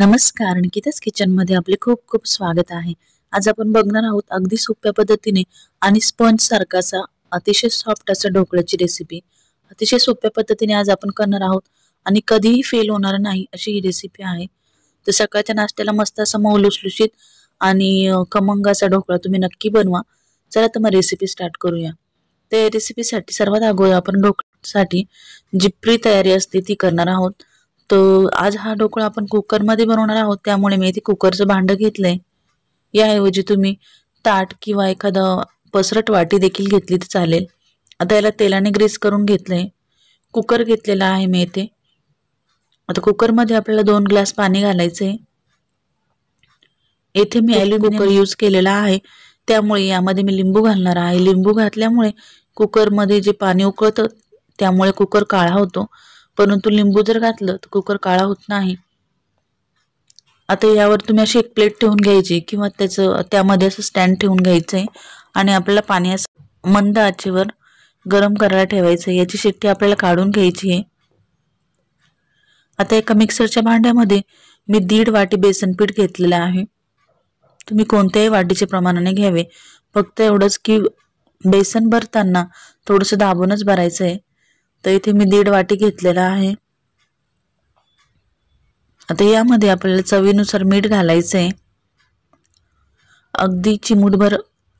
नमस्कार निकिताच किचनमध्ये आपले खूप खूप स्वागत आहे आज आपण बघणार आहोत अगदी सोप्या पद्धतीने आणि स्पंज सारखाचा अतिशय सॉफ्ट असा ढोकळ्याची रेसिपी अतिशय सोप्या पद्धतीने आज आपण करणार आहोत आणि कधीही फेल होणार नाही अशी ही रेसिपी आहे तर सकाळच्या नाश्त्याला मस्त असा मऊ लुसलुशीत आणि खमंगाचा ढोकळा तुम्ही नक्की बनवा चला तर मग रेसिपी स्टार्ट करूया तर रेसिपीसाठी सर्वात अगोदर आपण ढोकळ्यासाठी जी प्री तयारी असते ती करणार आहोत तर आज हा ढोकळा आपण कुकरमध्ये बनवणार आहोत त्यामुळे मी इथे कुकरचं भांडं घेतलंय या याऐवजी तुम्ही ताट किंवा एखादं पसरट वाटी देखील घेतली तर चालेल आता याला तेलाने ग्रीस करून घेतलंय कुकर घेतलेला आहे मी इथे आता कुकरमध्ये आपल्याला दोन ग्लास पाणी घालायचं आहे येथे मी ॲल्युमिनियम कुकर यूज केलेला आहे त्यामुळे यामध्ये मी लिंबू घालणार आहे लिंबू घातल्यामुळे कुकरमध्ये जे पाणी उकळतं त्यामुळे कुकर काळा होतो परंतु लिंबू जर घातलं तर कुकर काळा होत नाही आता यावर तुम्ही अशी एक प्लेट ठेवून घ्यायची किंवा त्याचं त्यामध्ये असं स्टँड ठेवून घ्यायचं आहे आणि आपल्याला पाणी असं मंद आचेवर गरम करायला ठेवायचं आहे याची शिट्टी आपल्याला काढून घ्यायची आहे आता एका मिक्सरच्या भांड्यामध्ये मी दीड वाटी बेसन पीठ घेतलेलं आहे तुम्ही कोणत्याही वाटीचे प्रमाणाने घ्यावे फक्त एवढंच की बेसन भरताना थोडंसं दाबूनच भरायचं आहे तर इथे मी दीड वाटी घेतलेला आहे आता यामध्ये आपल्याला चवीनुसार मीठ घालायचं आहे अगदी चिमूटभर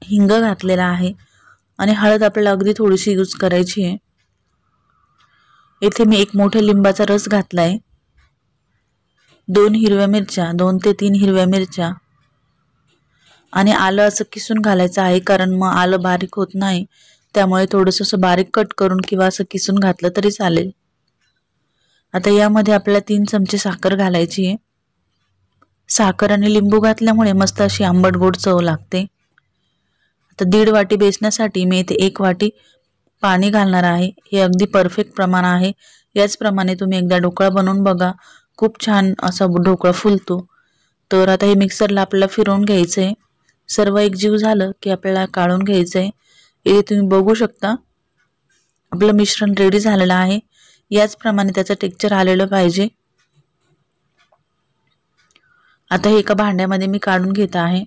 हिंग घातलेला आहे आणि हळद आपल्याला अगदी थोडीशी यूज करायची आहे इथे मी एक मोठ्या लिंबाचा रस घातला आहे दोन हिरव्या मिरच्या दोन ते तीन हिरव्या मिरच्या आणि आलं असं किसून घालायचं आहे कारण मग आलं बारीक होत नाही त्यामुळे थोडंसं असं बारीक कट करून किंवा असं किसून घातलं तरी चालेल आता यामध्ये आपल्याला तीन चमचे साखर घालायची आहे साखर आणि लिंबू घातल्यामुळे मस्त अशी आंबट गोड चव लागते आता दीड वाटी बेसण्यासाठी मी इथे एक वाटी पाणी घालणार आहे हे अगदी परफेक्ट प्रमाण आहे याचप्रमाणे तुम्ही एकदा ढोकळा बनवून बघा खूप छान असा ढोकळा फुलतो तर आता हे मिक्सरला आपल्याला फिरवून घ्यायचं आहे सर्व एकजीव झालं की आपल्याला काढून घ्यायचं आहे हे तुम्ही बघू शकता आपलं मिश्रण रेडी झालेलं आहे याचप्रमाणे त्याचं टेक्चर आलेलं पाहिजे आता हे एका भांड्यामध्ये मी काढून घेत आहे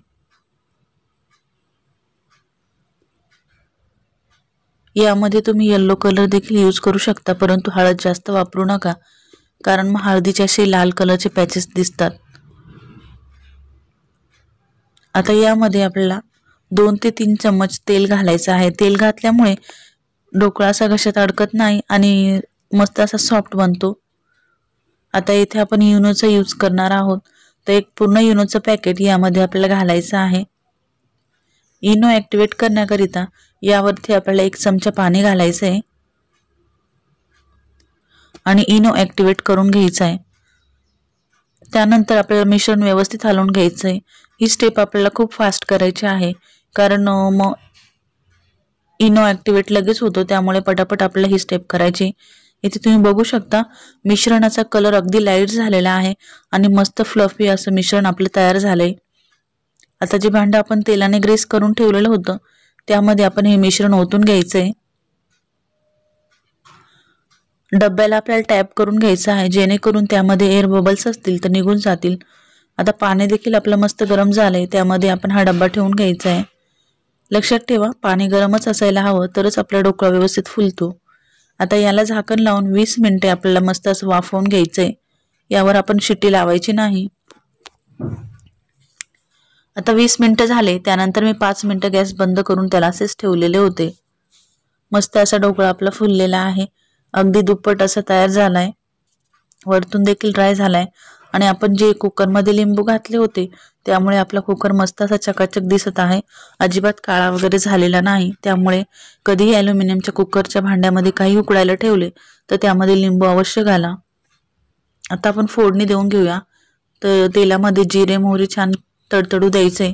यामध्ये तुम्ही येल्लो कलर देखील यूज करू शकता परंतु हळद जास्त वापरू नका कारण मग हळदीचे असे लाल कलरचे पॅचेस दिसतात आता यामध्ये आपल्याला दोन ते तीन चम्मच तेल घालायचं आहे तेल घातल्यामुळे ढोकळा असा घशात अडकत नाही आणि मस्त असा सॉफ्ट बनतो आता इथे आपण युनोचा यूज करणार आहोत तर एक पूर्ण युनोचं पॅकेट यामध्ये आपल्याला घालायचं आहे इनो ॲक्टिवेट करण्याकरिता यावरती आपल्याला एक चमचा पाणी घालायचं आहे आणि इनो ॲक्टिवेट करून घ्यायचं आहे त्यानंतर आपल्याला मिश्रण व्यवस्थित हलवून घ्यायचं आहे ही स्टेप आपल्याला खूप फास्ट करायची आहे कारण मग इनो ॲक्टिवेट लगेच होतो त्यामुळे पटापट आपल्याला ही स्टेप करायची इथे तुम्ही बघू शकता मिश्रणाचा कलर अगदी लाईट झालेला आहे आणि मस्त फ्लफी असं मिश्रण आपलं तयार झालंय आता जे भांडं आपण तेलाने ग्रेस करून ठेवलेलं होतं त्यामध्ये आपण हे मिश्रण ओतून घ्यायचं आहे डब्याला आपल्याला टॅप करून घ्यायचं आहे जेणेकरून त्यामध्ये एअर बबल्स असतील तर निघून जातील आता पाणी देखील आपलं मस्त गरम झालं आहे त्यामध्ये आपण हा डब्बा ठेवून घ्यायचा आहे लक्षात ठेवा पाणी गरमच असायला हवं तरच आपला डोकळा व्यवस्थित फुलतो आता याला झाकण लावून वीस मिनटे आपल्याला मस्त असं वाफवून घ्यायचंय यावर आपण शिट्टी लावायची नाही आता वीस मिनटं झाले त्यानंतर मी पाच मिनटं गॅस बंद करून त्याला असेच ठेवलेले होते मस्त असा ढोकळा आपला फुललेला आहे अगदी दुप्पट असा तयार झालाय वरतून देखील ड्राय झालाय आणि आपण जे कुकरमध्ये लिंबू घातले होते त्यामुळे आपला कुकर मस्त असा चकाचक दिसत आहे अजिबात काळा वगैरे झालेला नाही त्यामुळे कधीही ॲल्युमिनियमच्या कुकरच्या भांड्यामध्ये काही उकडायला ठेवले तर त्यामध्ये लिंबू अवश्य घाला आता आपण फोडणी देऊन घेऊया तर तेलामध्ये जिरे मोहरी छान तडतडू द्यायचे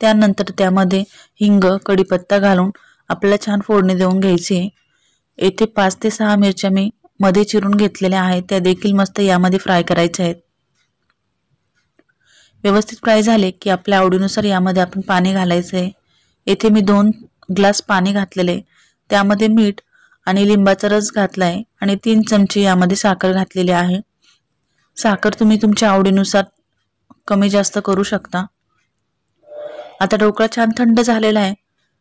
त्यानंतर त्यामध्ये हिंग कढीपत्ता घालून आपल्याला छान फोडणी देऊन घ्यायची आहे येथे पाच ते सहा मिरच्या मी मध्ये चिरून घेतलेल्या आहेत त्या देखील मस्त यामध्ये फ्राय करायच्या आहेत व्यवस्थित फ्राय झाले की आपल्या आवडीनुसार यामध्ये आपण पाणी घालायचं आहे येथे मी दोन ग्लास पाणी घातलेले त्यामध्ये मीठ आणि लिंबाचा रस घातला आहे आणि तीन चमचे यामध्ये साखर घातलेली आहे साखर तुम्ही तुमच्या आवडीनुसार कमी जास्त करू शकता आता ढोकळा छान थंड झालेला आहे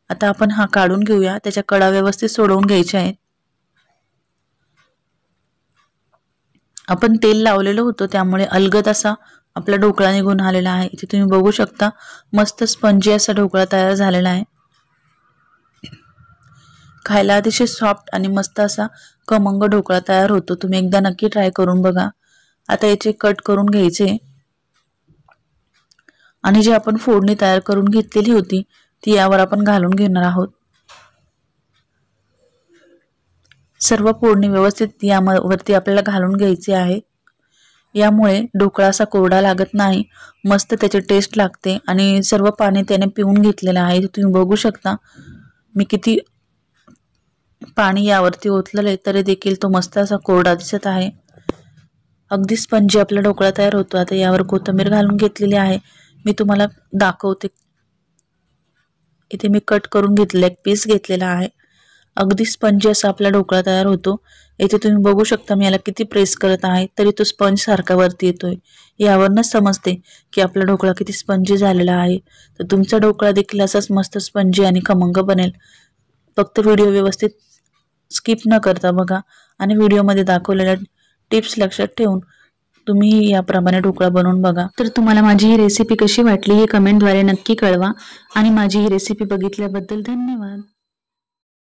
आता आपण हा काढून घेऊया त्याच्या कडा व्यवस्थित सोडवून घ्यायच्या आहेत आपण तेल लावलेलं होतं त्यामुळे अलगद असा आपला ढोकळा निघून आलेला आहे इथे तुम्ही बघू शकता मस्त स्पंजी असा ढोकळा तयार झालेला आहे खायला अतिशय सॉफ्ट आणि मस्त असा कमंग ढोकळा तयार होतो तुम्ही एकदा नक्की ट्राय करून बघा आता याचे कट करून घ्यायचे आणि जी आपण फोडणी तयार करून घेतलेली होती ती यावर आपण घालून घेणार आहोत सर्व फोडणी व्यवस्थित यावरती आपल्याला घालून घ्यायची आहे यामुळे ढोकळा असा कोरडा लागत नाही मस्त त्याची टेस्ट लागते आणि सर्व पाणी त्याने पिऊन घेतलेलं आहे तुम्ही बघू शकता मी किती पाणी यावरती ओतलेलं आहे तरी देखील तो मस्त असा कोरडा दिसत आहे अगदी स्पंजी आपला ढोकळा तयार होतो आता यावर कोथिंबीर घालून घेतलेली आहे मी तुम्हाला दाखवते इथे मी कट करून घेतलेला एक पीस घेतलेला आहे अगदी स्पंज असा आपला ढोकळा तयार होतो येथे तुम्ही बघू शकता मी याला किती प्रेस करत आहे तरी तो स्पंज सारखा वरती येतोय यावरनच समजते की आपला ढोकळा किती स्पंजी झालेला आहे तर तुमचा ढोकळा देखील असाच मस्त स्पंजी आणि खमंग बनेल फक्त व्हिडिओ व्यवस्थित स्किप न करता बघा आणि व्हिडिओमध्ये दाखवलेल्या टिप्स लक्षात ठेवून तुम्ही याप्रमाणे ढोकळा बनवून बघा तर तुम्हाला माझी ही रेसिपी कशी वाटली हे कमेंटद्वारे नक्की कळवा आणि माझी ही रेसिपी बघितल्याबद्दल धन्यवाद